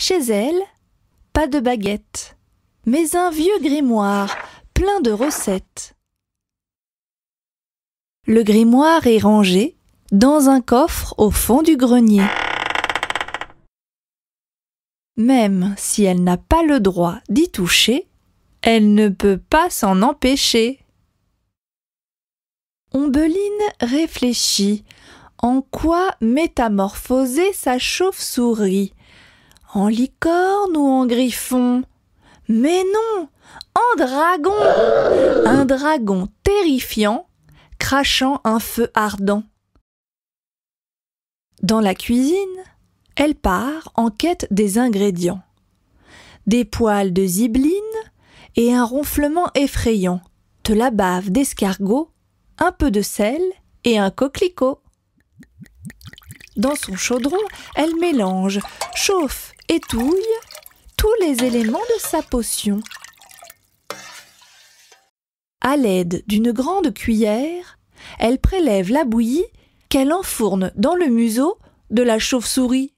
Chez elle, pas de baguette, mais un vieux grimoire plein de recettes. Le grimoire est rangé dans un coffre au fond du grenier. Même si elle n'a pas le droit d'y toucher, elle ne peut pas s'en empêcher. Ombeline réfléchit en quoi métamorphoser sa chauve-souris. En licorne ou en griffon Mais non En dragon Un dragon terrifiant, crachant un feu ardent. Dans la cuisine, elle part en quête des ingrédients. Des poils de zibeline et un ronflement effrayant, de la bave d'escargot, un peu de sel et un coquelicot. Dans son chaudron, elle mélange, chauffe étouille tous les éléments de sa potion. À l'aide d'une grande cuillère, elle prélève la bouillie qu'elle enfourne dans le museau de la chauve-souris.